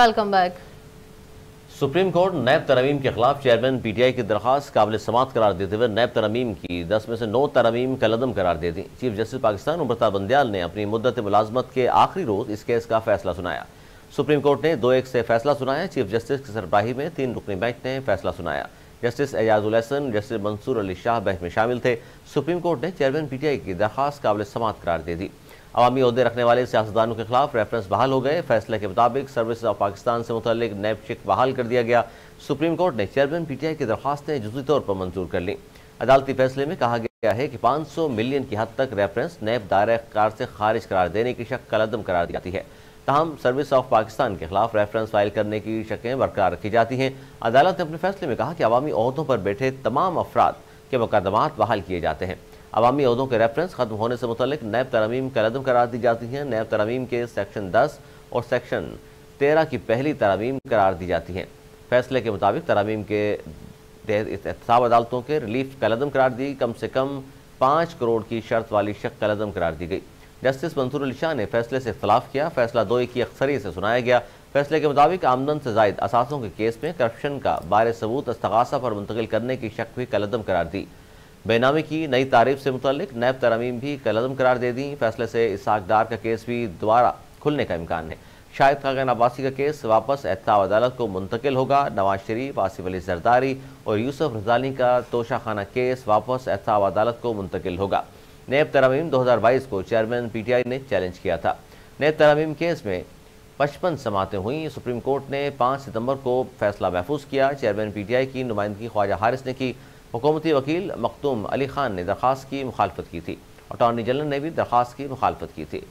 welcome back supreme court NAB तरमीम के खिलाफ चेयरमैन पीटीआई की दरखास्त काबिल समात करार देते हुए नैब तरमीम की दस में से नौ तरमीम कलदम करार दे दी चीफ जस्टिस पाकिस्तान उम्रता बंदयाल ने अपनी मुद्दत मुलाजमत के आखिरी रोज इस केस का फैसला सुनाया सुप्रीम कोर्ट ने दो एक से फैसला सुनाया चीफ जस्टिस की सरबाही में तीन रुकनी बैंक ने फैसला सुनाया justice Ejazul justice Mansoor Ali Shah bench में शामिल थे सुप्रीम कोर्ट ने चेयरमैन पीटीआई की दरखास्त काबिल समात करार दे दी अवामी अहदे रखने वाले सियासतदानों के खिलाफ रेफरेंस बहाल हो गए फैसले के मुताबिक सर्विस ऑफ पाकिस्तान से मुतलिक नैब चेक बहाल कर दिया गया सुप्रीम कोर्ट ने चेयरमैन पीटीआई की दरखास्तें जुजी तौर पर मंजूर कर लीं अदालती फैसले में कहा गया है कि 500 मिलियन की हद तक रेफरेंस नैब दायरे कार से खारिज करार देने की शक कलदम करार दी जाती है तहम सर्विस ऑफ पाकिस्तान के खिलाफ रेफरेंस फाइल करने की शकें बरकरार रखी जाती हैं अदालत ने अपने फैसले में कहा कि अवामी अहदों पर बैठे तमाम अफराद के मुकदमात बहाल किए जाते हैं अवामी अहदों के रेफरेंस खत्म होने से मुतलिक नैब तरमीम कदम करार दी जाती हैं नैब तरमीम के सेक्शन दस और सेक्शन तेरह की पहली तरमीम करार दी जाती हैं फैसले के मुताबिक तरमीम के एहतसाब अदालतों के रिलीफ कलदम करार दी कम से कम पाँच करोड़ की शर्त वाली शक कलदम करार दी गई जस्टिस मंसूर अली शाह ने फैसले से इख्तलाफ किया फैसला दो की अक्सरी से सुनाया गया फैसले के मुताबिक आमदन से जायद असासों के केस में करप्शन का बार सबूत अस्तगासा पर मुंतकिल करने की शक भी कलदम करार दी बेनामी की नई तारीफ से मुतलिक नैब तरमीम भी कलम करार दे दी फैसले से इसाक डार का केस भी दोबारा खुलने का इम्कान है शाहिद खागन अब्बासी का केस वापस एहताब अदालत को मुंतकिल होगा नवाज शरीफ आसिफ अली जरदारी और यूसुफ रजानी का तोशाखाना केस वापस एहताब अदालत को मुंतकिल होगा नैब तरमीम दो हज़ार बाईस को चेयरमैन पी टी आई ने चैलेंज किया था नैब तरमीम केस में पचपन समातें हुई सुप्रीम कोर्ट ने पाँच सितम्बर को फैसला महफूज किया चेयरमैन पी टी आई की नुमाइंदगी ख्वाजा हारिस ने की हुकूमती वकील मखतूम अली खान ने दरख्वास्त की मुखालफत की थी अटॉर्नी जनरल ने भी दरख्वास्त की मुखालफत की थी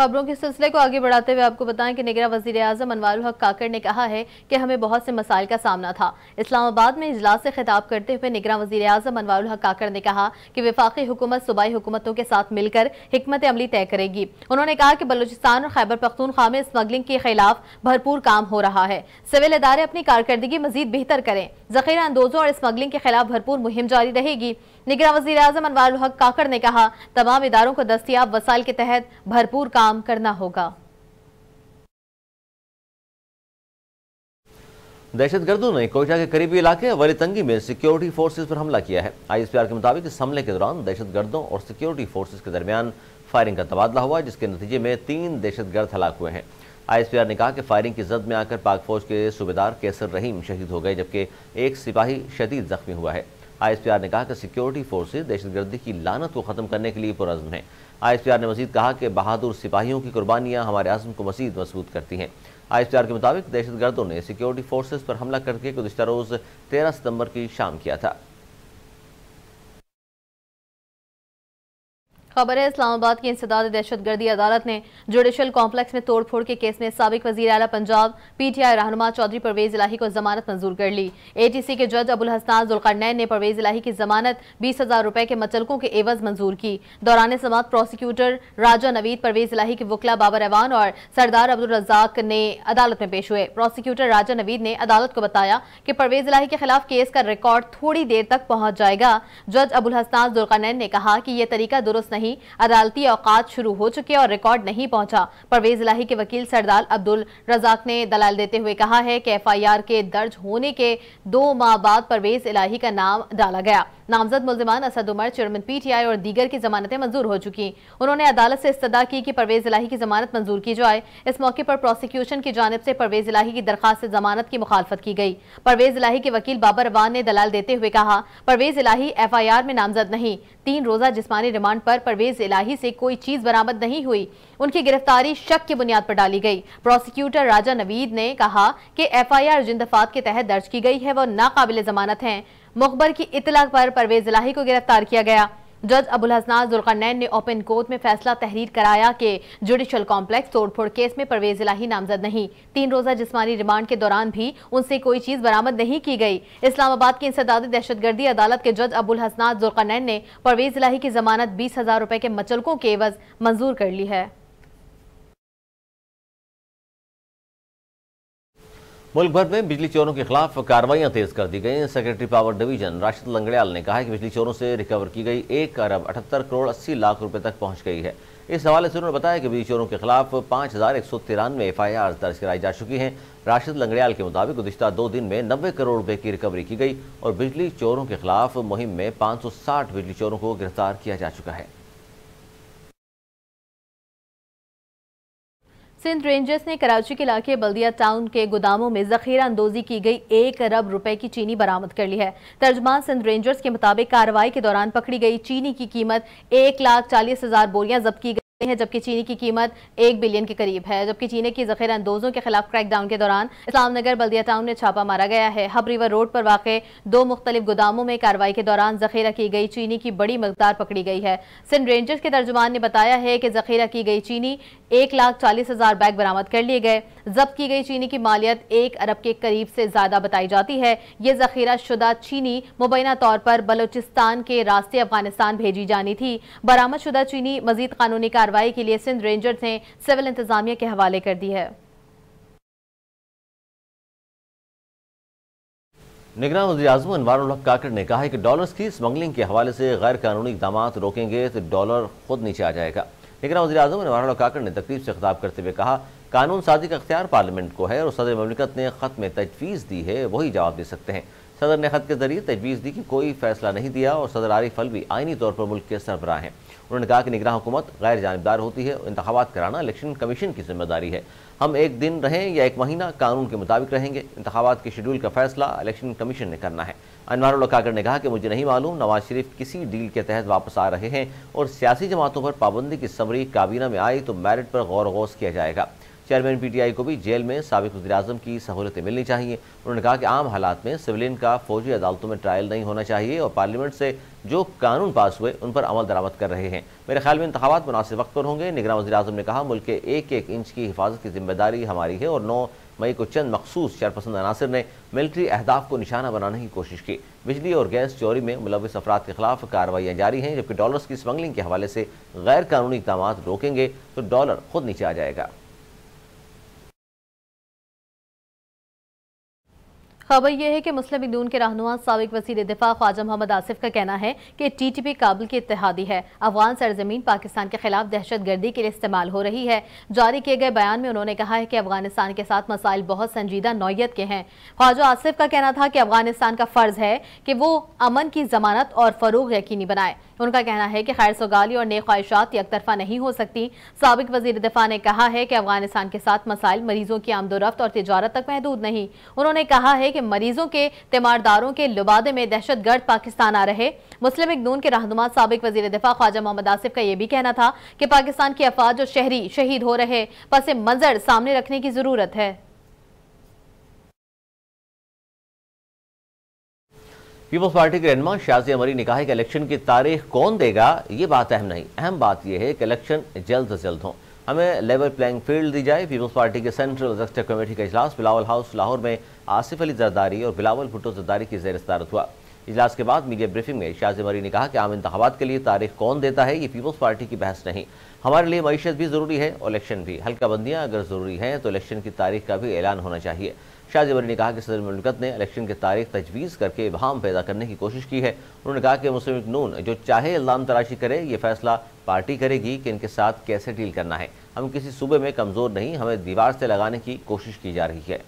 खबरों के सिलसिले को आगे बढ़ाते हुए आपको बताएं कि निगरा वजीर अजम अनवारुल हक काकड़ ने कहा है कि हमें बहुत से मसाइल का सामना था इस्लामाबाद में इजलास से खिताब करते हुए निगरा वजीर अजम अनवारुल हक काकड़ ने कहा कि विफाकी हुकूमत सूबाई हुकूमतों के साथ मिलकर हमत अमली तय करेगी उन्होंने कहा कि बलूचिस्तान और खैबर पख्तूनख्वा में स्मगलिंग के खिलाफ भरपूर काम हो रहा है सिविल इदारे अपनी कारकर्दगी मजीद बेहतर करें जखीरा अंदोजों और स्मगलिंग के खिलाफ भरपूर मुहिम जारी रहेगी निगरा वजी अजम अनवरक हक काकड़ ने कहा तमाम इदारों को दस्तियाब वसाइल के तहत भरपूर काम काम करना होगा दहशतगर्दों ने कोयटा के करीबी इलाके वरीतंगी में सिक्योरिटी फोर्सेस पर हमला किया है आईएसपीआर के मुताबिक इस हमले के दौरान दहशतगर्दों और सिक्योरिटी फोर्सेस के दरमियान फायरिंग का तबादला हुआ जिसके नतीजे में तीन दहशतगर्द हलाक हुए हैं आईएसपीआर ने कहा कि फायरिंग की जद में आकर पाक फौज के सूबेदार केसर रहीम शहीद हो गए जबकि एक सिपाही शदीद जख्मी हुआ है आईएसपीआर ने कहा कि सिक्योरिटी फोर्सेज दहशतगर्दी की लानत को खत्म करने के लिए पुरजम है आर ने मजीद कहा कि बहादुर सिपाहियों की कुर्बानियाँ हमारे आजम को मजीद मजबूत करती हैं आर के मुताबिक दहशत गर्दों ने सिक्योरिटी फोर्सेज पर हमला करके गुजशत रोज़ तेरह सितम्बर की शाम किया था खबर है इस्लामाबाद की इंसदाद गर्दी अदालत ने जुडिशल कॉम्प्लेक्स में तोड़फोड़ के केस में सबक वजी अला पंजाब पीटीआई रहनुमा चौधरी परवेज इलाही को जमानत मंजूर कर ली एटीसी के जज अबुल हसनान जुलकरनैन ने परवेज इलाही की जमानत बीस हजार रुपए के मचलकों के एवज मंजूर की दौरान समात प्रोसिक्यूटर राजा नवीद परवेज इलाही के वकला बाबर एवान और सरदार अब्दुल रजाक ने अदालत में पेश हुए प्रोसिक्यूटर राजा नवीद ने अदालत को बताया कि परवेज इलाही के खिलाफ केस का रिकॉर्ड थोड़ी देर तक पहुंच जाएगा जज अबुल हसनान जुलकरनैन ने कहा कि यह तरीका दुरुस्त नहीं नहीं अदालती औकात शुरू हो चुके और रिकॉर्ड नहीं पहुंचा परवेज इलाही के वकील सरदार अब्दुल रजाक ने दलाल देते हुए कहा है कि एफआईआर के दर्ज होने के दो माह बाद परवेज इलाही का नाम डाला गया नामजद मुलजमान असद उमर चेयरमैन पीटीआई और दीगर की जमानतें मंजूर हो चुकी उन्होंने अदालत से इस्तः की कि परवेज इलाही की जमानत मंजूर की जाए इस मौके पर प्रोसिक्यूशन की जानब से परवेज इलाही की दरखास्त से जमानत की मुखालफत की गई परवेज इलाही के वकील बाबर रवान ने दलाल देते हुए कहा परवेज इलाही एफ में नामजद नहीं तीन रोजा जिसमानी रिमांड पर, पर परवेज इलाही से कोई चीज बरामद नहीं हुई उनकी गिरफ्तारी शक की बुनियाद पर डाली गई प्रोसिक्यूटर राजा नवीद ने कहा कि एफआईआर आर जिंदफात के तहत दर्ज की गई है वह नाकाबिल जमानत है मुखबर की इतला पर परवेज इलाही को गिरफ्तार किया गया जज अबुल हसना जुल्कनैन ने ओपन कोर्ट में फैसला तहरीर कराया कि जुडिशल कॉम्प्लेक्स तोड़फोड़ केस में परवेज इलाही नामजद नहीं तीन रोजा जिसमानी रिमांड के दौरान भी उनसे कोई चीज बरामद नहीं की गई इस्लामाबाद की इंसदादी दहशतगर्दी अदालत के जज अबुल हसना जुल्कनैन ने परवेज इलाही की जमानत बीस हजार रुपए के मचलकों के एवज मंजूर कर ली है मुल्क भर में बिजली चोरों के खिलाफ कार्रवाइयां तेज कर दी गई secretary power division Rashid Langrial ने कहा कि बिजली चोरों से रिकवर की गई एक अरब अठहत्तर करोड़ अस्सी लाख रुपए तक पहुंच गई है इस हवाले से उन्होंने बताया कि बिजली चोरों के खिलाफ पाँच हज़ार एक सौ तिरानवे एफ आई आर दर्ज कराई जा चुकी हैं राशिद लंगड़ियाल के मुताबिक गुजशत दो दिन में नब्बे करोड़ रुपए की रिकवरी की गई और बिजली चोरों के खिलाफ मुहिम में पाँच सौ साठ बिजली चोरों को गिरफ्तार किया जा चुका है सिंध रेंजर्स ने कराची के इलाके बल्दिया टाउन के गोदामों में जखीरा अंदोजी की गई एक अरब रुपए की चीनी बरामद कर ली है तर्जमान सिंध रेंजर्स के मुताबिक कार्रवाई के दौरान पकड़ी गई चीनी की कीमत एक लाख चालीस हजार बोरियां जब्त की गई हैं जबकि चीनी की कीमत एक बिलियन के करीब है जबकि चीनी की जखीरा अंदोजों के खिलाफ क्रैकडाउन के दौरान इस्लामनगर बल्दिया टाउन में छापा मारा गया है हब रिवर रोड पर वाक़ दो मुख्तलिफ गोदामों में कार्रवाई के दौरान जखीरा की गई चीनी की बड़ी मकदार पकड़ी गई है सिंध रेंजर्स के तर्जुमान ने बताया है कि जखीरा की गई चीनी एक लाख चालीस हज़ार बैग बरामद कर लिए गए जब्त की गई चीनी की मालियत एक अरब के करीब से ज़्यादा बताई जाती है ये जखीरा शुदा चीनी मुबैना तौर पर बलोचिस्तान के रास्ते अफगानिस्तान भेजी जानी थी बरामद शुदा चीनी मजीद कानूनी कार्रवाई कार्रवाई के लिए सिंध रेंजर्स ने सिविल इंतजामिया के हवाले कर दी है निगरान वजी अजम अनवर काकर ने कहा है कि डॉलर्स की स्मगलिंग के हवाले से गैर कानूनी इकदाम रोकेंगे तो डॉलर खुद नीचे आ जाएगा निगरान वजी अजम अनवर काकर ने तकरीब से खिताब करते हुए कहा कानून साजी का अख्तियार पार्लियामेंट को है और सदर ममलिकत ने ख़त में तजवीज़ दी है वही जवाब दे सकते हैं सदर ने खत के जरिए तजवीज़ दी कि कोई फैसला नहीं दिया और सदर आरिफ अलवी आइनी तौर पर मुल्क के सरबराह हैं उन्होंने कहा कि निगरान हुकूमत गैर जानबदार होती है इंतबात कराना इलेक्शन कमीशन की जिम्मेदारी है हम एक दिन रहें या एक महीना कानून के मुताबिक रहेंगे इंतबात के शेड्यूल का फैसला इलेक्शन कमीशन ने करना है अनवर काकड़ ने कहा कि मुझे नहीं मालूम नवाज शरीफ किसी डील के तहत वापस आ रहे हैं और सियासी जमातों पर पाबंदी की समरी काबीना में आई तो मेरिट पर गौर गौस किया जाएगा चेयरमैन पीटीआई को भी जेल में सबक वजीरम की सहूलतें मिलनी चाहिए उन्होंने कहा कि आम हालात में सिविलियन का फौजी अदालतों में ट्रायल नहीं होना चाहिए और पार्लियामेंट से जो कानून पास हुए उन पर अमल दरामद कर रहे हैं मेरे ख्याल में इंतबात मुनासिब वक्त पर होंगे निगरान वजी अजम ने कहा मुल्क के एक एक इंच की हिफाजत की जिम्मेदारी हमारी है और नौ मई को चंद मखसूस शरपसंद अनासर ने मिलिट्री अहदाफ को निशाना बनाने की कोशिश की बिजली और गैस चोरी में मुलविस अफराद के खिलाफ कार्रवाइयाँ जारी हैं जबकि डॉलर्स की स्मगलिंग के हवाले से गैर कानूनी इकदाम रोकेंगे तो डॉलर खुद नीचे आ जाएगा खबर यह है कि मुस्लिम यूनियन के रहनुमा सबक वजी दिफा ख्वाजा मोहम्मद आसिफ का कहना है कि टी टी पी काबुल की इतिहादी है अफगान सरजमीन पाकिस्तान के खिलाफ दहशत गर्दी के लिए इस्तेमाल हो रही है जारी किए गए बयान में उन्होंने कहा है कि अफगानिस्तान के साथ मसाइल बहुत संजीदा नौीयत के हैं ख्वाजा आसिफ का कहना था कि अफगानिस्तान का फर्ज है कि वो अमन की जमानत और फरूग यकीनी बनाए उनका कहना है कि खैर सगाली और नए ख्वाहिशात तरफा नहीं हो सकती सबक वजीर दिफा ने कहा है कि अफगानिस्तान के साथ मसाइल मरीजों की आमदोरफ्त और तजारत तक महदूद नहीं उन्होंने कहा है कि कि मरीजों के तीमारदारों के लुबादे में दहशत गर्द पाकिस्तान आ रहे मुस्लिम नून के रहनुमा सबक वजीर दिफा ख्वाजा मोहम्मद आसिफ का यह भी कहना था कि पाकिस्तान की अफवाज और शहरी शहीद हो रहे पस मंजर सामने रखने की जरूरत है पीपल्स पार्टी के रहनमा शाजी अमरी ने कहा है कि इलेक्शन की तारीख कौन देगा ये बात अहम नहीं अहम बात यह है कि इलेक्शन जल्द से जल्द हो हमें लेवल प्लेइंग फील्ड दी जाए पीपल्स पार्टी के सेंट्रल एग्जेक्टिव कमेटी का इजलास बिलावल हाउस लाहौर में आसिफ अली जरदारी और बिलावल भुट्टो जरदारी की जेर सदारत हुआ इजलास के बाद मीडिया ब्रीफिंग में शाह जमरी ने कहा कि आम इंतबात के लिए तारीख कौन देता है ये पीपल्स पार्टी की बहस नहीं हमारे लिए मीशत भी ज़रूरी है और इलेक्शन भी हल्का बंदियाँ अगर ज़रूरी हैं तो इलेक्शन की तारीख का भी ऐलान होना चाहिए शाह जबरी ने कहा कि सदर मुलकत ने इलेक्शन की तारीख तजवीज़ करके इबाम पैदा करने की कोशिश की है उन्होंने कहा कि मुस्लिम नून जो चाहे इल्ज़ाम तराशी करे ये फैसला पार्टी करेगी कि इनके साथ कैसे डील करना है हम किसी सूबे में कमज़ोर नहीं हमें दीवार से लगाने की कोशिश की जा रही है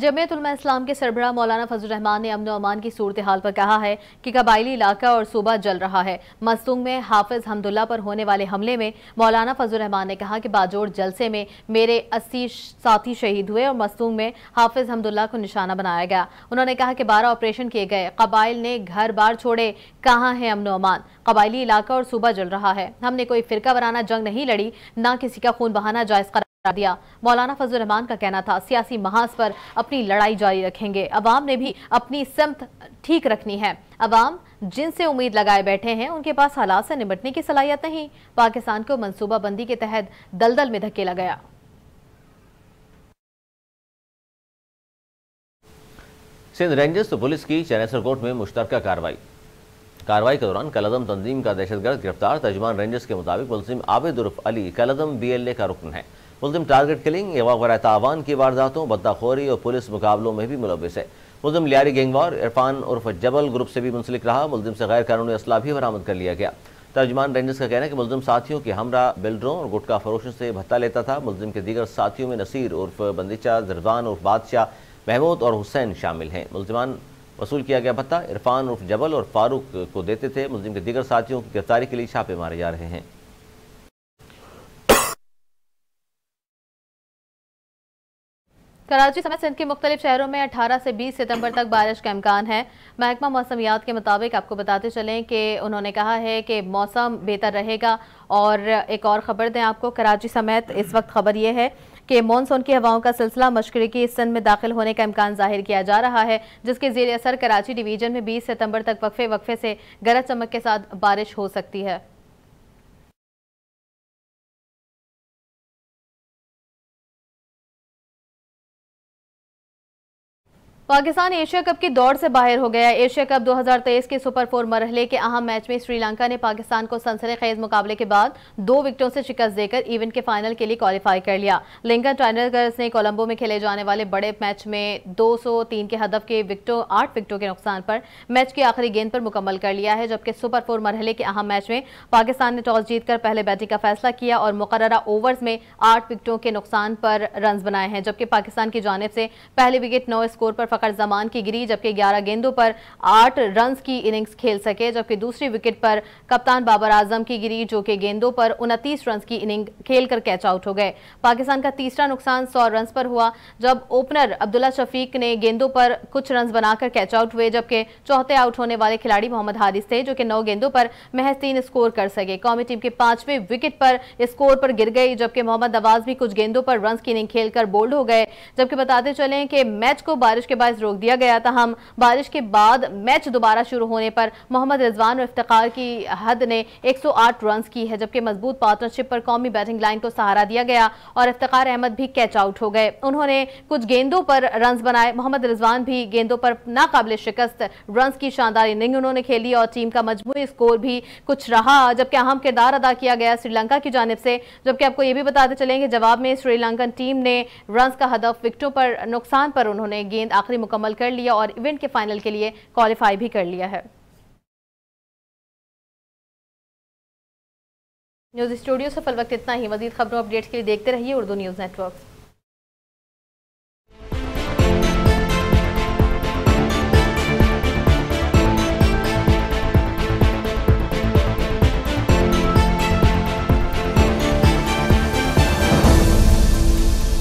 जमयत इस्लाम के सरबरा मौलाना रहमान ने अमन अमान की सूरत हाल पर कहा है कि कबायली इलाका और सूबा जल रहा है मस्तूंग में हाफिज हमदुल्ला पर होने वाले हमले में मौलाना रहमान ने कहा कि बाजोड़ जलसे में मेरे अस्सी साथी शहीद हुए और मस्तूंग में हाफिज हमदुल्ला को निशाना बनाया गया उन्होंने कहा कि बारह ऑपरेशन किए गए कबाइल ने घर बार छोड़े कहाँ हैं अमन अमान कबायली इलाका और सूबा जल रहा है हमने कोई फिरका वराना जंग नहीं लड़ी ना किसी का खून बहाना जायज़ दिया मौलाना फजल रहमान का कहना था सियासी महाज पर अपनी लड़ाई जारी रखेंगे अवाम ने भी अपनी समत ठीक रखनी है अवाम जिनसे उम्मीद लगाए बैठे हैं उनके पास हालात से निपटने की सलाहियत नहीं पाकिस्तान को मनसूबा बंदी के तहत दलदल में धकेला गया सिंध रेंजर्स तो पुलिस की चनेसर कोर्ट में मुश्तर कार्रवाई कार्रवाई के दौरान कलदम तंजीम का दहशतगर्द गिरफ्तार तर्जमान रेंजर्स के मुताबिक मुलिम आबिद उर्फ अली कलदम बीएलए का रुकन है मुलम टारगेट किलिंग एवा वर तावान की वारदातों बदताखोरी और पुलिस मुकाबलों में भी मुलविस है मुलम लियारी गेंगवार इरफान उर्फ जबल ग्रुप से भी मुंसलिक रहा मुलम से गैर कानूनी असला भी बरामद कर लिया गया तर्जमान रेंजर्स का कहना है कि मुलम साथियों के हमरा बिल्डरों और गुटका फरोशों से भत्ता लेता था मुलम के दीगर साथियों में नसीर उर्फ बंदिचा जरदान उर्फ बादशाह महमूद और हुसैन शामिल हैं मुलजमान वसूल किया गया भत्ता इरफान उर्फ जबल और फारूक को देते थे मुलम के दीगर साथियों की गिरफ्तारी के लिए छापे मारे जा रहे हैं कराची समेत सिंध के मुख्तलिफ शहरों में 18 से 20 सितंबर तक बारिश का इम्कान है महकमा मौसमियात के मुताबिक आपको बताते चलें कि उन्होंने कहा है कि मौसम बेहतर रहेगा और एक और ख़बर दें आपको कराची समेत इस वक्त खबर यह है कि मानसून की हवाओं का सिलसिला मशरकी सिंध में दाखिल होने का इम्कान जाहिर किया जा रहा है जिसके जेर असर कराची डिवीजन में बीस सितम्बर तक वक्फे वक्फे से गरज चमक के साथ बारिश हो सकती है पाकिस्तान एशिया कप की दौड़ से बाहर हो गया एशिया कप 2023 के सुपर फोर मरहले के अहम मैच में श्रीलंका ने पाकिस्तान को सनसरे खेज मुकाबले के बाद दो विकेटों से शिकस्त देकर इवेंट के फाइनल के लिए क्वालिफाई कर लिया लिंकन टाइनर्स ने कोलंबो में खेले जाने वाले बड़े मैच में 203 के हदफ के विकटों आठ विकेटों के नुकसान पर मैच की आखिरी गेंद पर मुकम्मल कर लिया है जबकि सुपर फोर मरहले के अहम मैच में पाकिस्तान ने टॉस जीतकर पहले बैटिंग का फैसला किया और मुकर्रा ओवर्स में आठ विकटों के नुकसान पर रन बनाए हैं जबकि पाकिस्तान की जानब से पहले विकेट नौ स्कोर पर पकड़ जमान की गिरी जबकि 11 गेंदों पर 8 रन की इनिंग्स खेल सके जबकि दूसरी विकेट पर कप्तान बाबर आजम की गिरी जो कि गेंदों पर उनतीस रन की इनिंग खेलकर कैच आउट हो गए पाकिस्तान का तीसरा नुकसान सौ रन पर हुआ जब ओपनर अब्दुल्ला शफीक ने गेंदों पर कुछ रन बनाकर कैच आउट हुए जबकि चौथे आउट होने वाले खिलाड़ी मोहम्मद हारिस थे जो कि नौ गेंदों पर महज तीन स्कोर कर सके कौमी टीम के पांचवें विकेट पर स्कोर पर गिर गई जबकि मोहम्मद नवाज भी कुछ गेंदों पर रन की इनिंग खेलकर बोल्ड हो गए जबकि बताते चले कि मैच को बारिश के बल्लेबाज रोक दिया गया था हम बारिश के बाद मैच दोबारा शुरू होने पर मोहम्मद रिजवान और इफ्तार की हद ने 108 रन की है जबकि मजबूत पार्टनरशिप पर कौमी बैटिंग लाइन को सहारा दिया गया और इफ्तार अहमद भी कैच आउट हो गए उन्होंने कुछ गेंदों पर रन बनाए मोहम्मद रिजवान भी गेंदों पर नाकबले शिकस्त रन की शानदार इनिंग उन्होंने खेली और टीम का मजमू स्कोर भी कुछ रहा जबकि अहम किरदार अदा किया गया श्रीलंका की जानब से जबकि आपको यह भी बताते चलेंगे जवाब में श्रीलंकन टीम ने रन का हदफ विकटों पर नुकसान पर उन्होंने गेंद आखिर आखिरी मुकम्मल कर लिया और इवेंट के फाइनल के लिए क्वालिफाई भी कर लिया है न्यूज़ स्टूडियो से फल वक्त इतना ही मजीद खबरों अपडेट्स के लिए देखते रहिए उर्दू न्यूज़ नेटवर्क